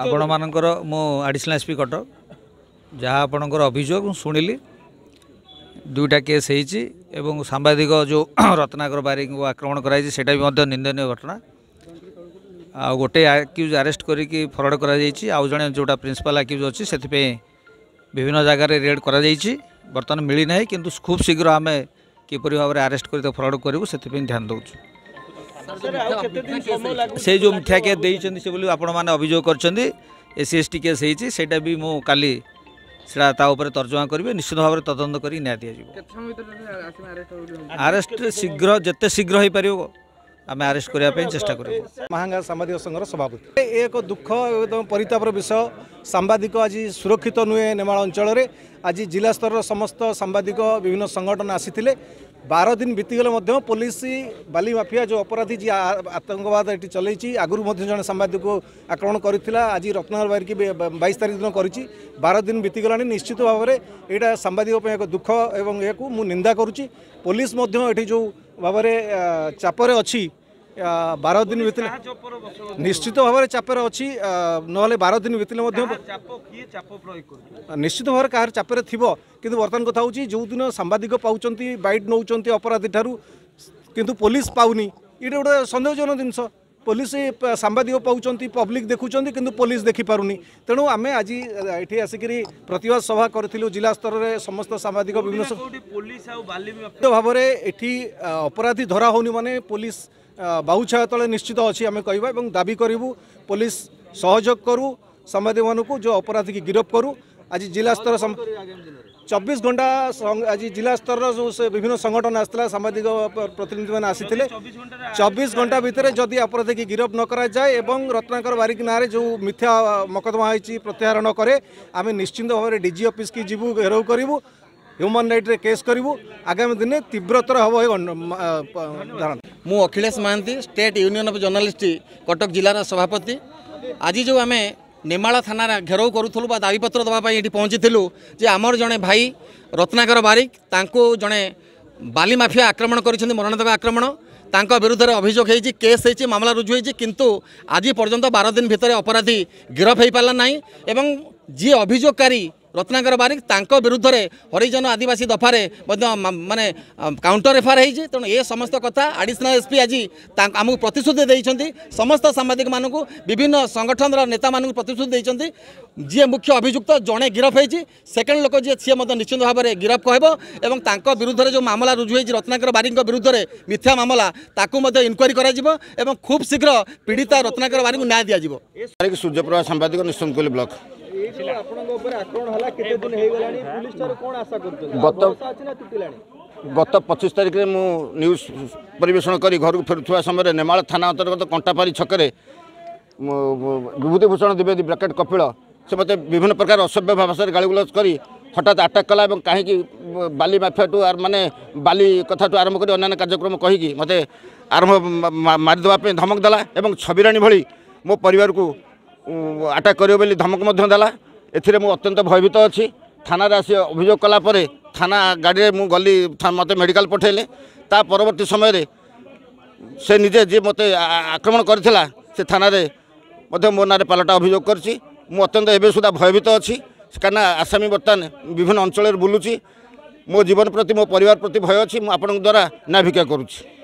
ଆପଣମାନଙ୍କର ମୁଁ additional S P Cuttack ଯାହା ଆପଣଙ୍କର ଅଭିଯୋଗ ମୁଁ ଶୁଣିଲି ଦୁଇଟା କେସ୍ ହେଇଛି ଏବଂ ସାମ୍ବାଦିକ ଯେଉଁ ରତ୍ନାକର ବାରିକଙ୍କୁ ଆକ୍ରମଣ କରାଯାଇଛି ସେଇଟା ବି ମଧ୍ୟ ନିନ୍ଦନୀୟ ଘଟଣା ଆଉ ଗୋଟେ ଆକ୍ୟୁଜ୍ ଆରେଷ୍ଟ କରିକି ଫରୱାର୍ଡ଼ କରାଯାଇଛି ଆଉ ଜଣେ ଯେଉଁଟା ପ୍ରିନ୍ସିପାଲ୍ ଆକ୍ୟୁଜ୍ ଅଛି ସେଥିପାଇଁ ବିଭିନ୍ନ ଜାଗାରେ ରେଡ଼୍ କରାଯାଇଛି ବର୍ତ୍ତମାନ ମିଳିନାହିଁ କିନ୍ତୁ ଖୁବ୍ ଶୀଘ୍ର ଆମେ କିପରି ଭାବରେ ଆରେଷ୍ଟ କରି ତାକୁ ଫରୱାର୍ଡ଼ କରିବୁ ସେଥିପାଇଁ ଧ୍ୟାନ ଦେଉଛୁ সেই যে ମୁଖ୍ୟାଖ୍ୟା ଦେଇଛନ୍ତି সে বলে আপনার ଅଭିଯୋଗ କରିଛନ୍ତି ଏସ୍ ଏସ୍ ଟି କେସ୍ ହେଇଛି ସେଇଟା ବି ମୁଁ କାଲି সেটা তা উপরে তর্জমা করবে নিশ্চিত ভাবে তদন্ত করি ন্যায় দিয়ে আরেস্ট শীঘ্র যেতে শীঘ্র হয়ে পার আমি আরেস্ট করার চেষ্টা করবো মহাঙ্গা সাংবাদিক সংঘর সভাপতি এক দুঃখ এবং পরিতাপর বিষয় ସାମ୍ବାଦିକ ଆଜି ସୁରକ୍ଷିତ ନୁହେଁ ନେମାଳ ଅଞ୍ଚଳରେ ଆଜି ଜିଲ୍ଲା ସ୍ତରର ସମସ୍ତ ସାମ୍ବାଦିକ ବିଭିନ୍ନ ସଂଗଠନ ଆସିଥିଲେ ବାର ଦିନ ବିତିଗଲେ ମଧ୍ୟ ପୋଲିସ ବାଲି ମାଫିଆ ଯେଉଁ ଅପରାଧୀ ଯିଏ ଆତଙ୍କବାଦ ଏଠି ଚଲେଇଛି ଆଗରୁ ମଧ୍ୟ ଜଣେ ସାମ୍ବାଦିକ ଆକ୍ରମଣ କରିଥିଲା ଆଜି ରତ୍ନଗର ବାରିକି ବାଇଶ ତାରିଖ ଦିନ କରିଛି ବାର ଦିନ ବିତିଗଲାଣି ନିଶ୍ଚିତ ଭାବରେ ଏଇଟା ସାମ୍ବାଦିକ ପାଇଁ ଏକ ଦୁଃଖ ଏବଂ ଏହାକୁ ମୁଁ ନିନ୍ଦା କରୁଛି ପୋଲିସ ମଧ୍ୟ ଏଠି ଯେଉଁ ଭାବରେ ଚାପରେ ଅଛି ବାର ଦିନ ଭିତରେ ନିଶ୍ଚିତ ଭାବରେ ଚାପରେ ଅଛି ନହେଲେ ବାର ଦିନ ଭିତରେ ମଧ୍ୟ ନିଶ୍ଚିତ ଭାବରେ କାହାର ଚାପରେ ଥିବ କିନ୍ତୁ ବର୍ତ୍ତମାନ କଥା ହେଉଛି ଯେଉଁଦିନ ସାମ୍ବାଦିକ ପାଉଛନ୍ତି ବାଇଟ୍ ନେଉଛନ୍ତି ଅପରାଧୀ ଠାରୁ କିନ୍ତୁ ପୋଲିସ ପାଉନି ଏଇଟା ଗୋଟେ ସନ୍ଦେହଜନକ ଜିନିଷ ପୋଲିସ ସାମ୍ବାଦିକ ପାଉଛନ୍ତି ପବ୍ଲିକ ଦେଖୁଛନ୍ତି କିନ୍ତୁ ପୋଲିସ ଦେଖିପାରୁନି ତେଣୁ ଆମେ ଆଜି ଏଠି ଆସିକିରି ପ୍ରତିବାଦ ସଭା କରିଥିଲୁ ଜିଲ୍ଲା ସ୍ତରରେ ସମସ୍ତ ସାମ୍ବାଦିକ ବିଭିନ୍ନ ବାଲିବ୍ୟକ୍ତ ଭାବରେ ଏଠି ଅପରାଧୀ ଧରା ହେଉନି ମାନେ ପୋଲିସ ବାହୁଛାୟ ତଳେ ନିଶ୍ଚିତ ଅଛି ଆମେ କହିବା ଏବଂ ଦାବି କରିବୁ ପୋଲିସ ସହଯୋଗ କରୁ ସାମ୍ବାଦିକମାନଙ୍କୁ ଯେଉଁ ଅପରାଧୀକି ଗିରଫ କରୁ আজি জেলা স্তৰ সম 24 ঘণ্টা আজি জেলা স্তৰৰ যো বিভিন্ন সংগঠন আছেলা সামাজিক প্ৰতিনিধিমান আছিল 24 ঘণ্টা ভিতৰত যদি অপৰথে কি গිරৱ ন কৰা যায় আৰু ৰত্নাকর বৰিকনারে যো মিছা মকদমা হৈচি প্ৰত্যাৰণ কৰে আমি নিশ্চিন্তভাৱে ডি জি অফিচ কি জিবু হেৰো কৰিবো হিউমান ৰাইটৰ কেছ কৰিবো আগাম দিনে তীব্ৰতর হ'ব এই ধৰণ ম অখিলেশ মানந்தி state union of journalist Cuttack জিলাৰ সভাপতি আজি যো আমি ନେମାଳ ଥାନା ଘେରାଉ କରୁଥିଲୁ ବା ଦାବିପତ୍ର ଦେବା ପାଇଁ ଏଠି ପହଞ୍ଚିଥିଲୁ ଯେ ଆମର ଜଣେ ଭାଇ ରତ୍ନାକର ବାରିକ ତାଙ୍କୁ ଜଣେ ବାଲି ମାଫିଆ ଆକ୍ରମଣ କରିଛନ୍ତି ମରଣଦେବା ଆକ୍ରମଣ ତାଙ୍କ ବିରୁଦ୍ଧରେ ଅଭିଯୋଗ ହେଇଛି କେସ୍ ହେଇଛି ମାମଲା ରୁଜୁ ହେଇଛି କିନ୍ତୁ ଆଜି ପର୍ଯ୍ୟନ୍ତ ବାର ଦିନ ଭିତରେ ଅପରାଧୀ ଗିରଫ ହୋଇପାରିଲା ନାହିଁ ଏବଂ ଯିଏ ଅଭିଯୋଗକାରୀ রত্নাকর বারিক তাঁক বিধে হরিজন আদিবাসী দফারে মানে কাউন্টর এফআইআর হয়েছে তেমন এ সমস্ত কথা আডিশনাল এসপি আজ আমি প্রতিশ্রুতি দিয়েছেন সমস্ত সাংবাদিক মানুষ বিভিন্ন সংগঠনর নেতা মানুষ প্রতিশ্রুতি দিয়েছেন যে মুখ্য অভিযুক্ত জনে গিরফ হয়েছে সেকেন্ড লোক যে সে নিশ্চিত ভাবে গিরফ হব এবং তাঁক বিধে যে মামলা রুজু হয়েছে রত্নাকর বারিক বিধে মিথ্যা মামলা তাকে ইনকোয়ারি করা যাব এবং খুব শীঘ্র পীড়িতা রত্নাকর বারিক ন্যায় দিয়া সূর্যপ্রভা সাংবাদিক নিঃসঙ্কুলি ব্লক ଗତ ପଚିଶ ତାରିଖରେ ମୁଁ ନ୍ୟୁଜ୍ ପରିବେଷଣ କରି ଘରକୁ ଫେରୁଥିବା ସମୟରେ ନେମାଳ ଥାନା ଅନ୍ତର୍ଗତ କଣ୍ଟାପାରି ଛକରେ ବିଭୂତିଭୂଷଣ ଦ୍ୱିବେଦୀ ବ୍ରାକେଟ୍ କପିଳ ସେ ମୋତେ ବିଭିନ୍ନ ପ୍ରକାର ଅସଭ୍ୟ ଭାଷାରେ ଗାଳିଗୁଲଜ କରି হঠাৎ আটাক কলা এবং কাহিকি বালি মাফিয়াঠু আর মানে বালি কথাঠু আরম্ভ করে অন্যান্য কার্যক্রম কহিকি মতো আরম্ভ মারিদেওয়া ধমক দেলা এবং ছবিরাণী ভি মো পরিবারকে ଆଟାକ୍ କରିବ ବୋଲି ଧମକ ମଧ୍ୟ ଦେଲା ଏଥିରେ ମୁଁ ଅତ୍ୟନ୍ତ ଭୟଭୀତ ଅଛି ଥାନାରେ ଆସି ଅଭିଯୋଗ କଲା ପରେ ଥାନା ଗାଡ଼ିରେ ମୁଁ ଗଲି ମୋତେ ମେଡ଼ିକାଲ ପଠାଇଲେ ତା ପରବର୍ତ୍ତୀ ସମୟରେ ସେ ନିଜେ ଯିଏ ମୋତେ ଆକ୍ରମଣ କରିଥିଲା ସେ ଥାନାରେ ମଧ୍ୟ ମୋ ନାଁରେ ପାଲଟା ଅଭିଯୋଗ କରିଛି ମୁଁ ଅତ୍ୟନ୍ତ ଏବେ ସୁଦ୍ଧା ଭୟଭୀତ ଅଛି କାହିଁକିନା ଆସାମୀ ବର୍ତ୍ତମାନ ବିଭିନ୍ନ ଅଞ୍ଚଳରେ ବୁଲୁଛି ମୋ ଜୀବନ ପ୍ରତି ମୋ ପରିବାର ପ୍ରତି ଭୟ ଅଛି ମୁଁ ଆପଣଙ୍କ ଦ୍ୱାରା ନାଭିକା କରୁଛି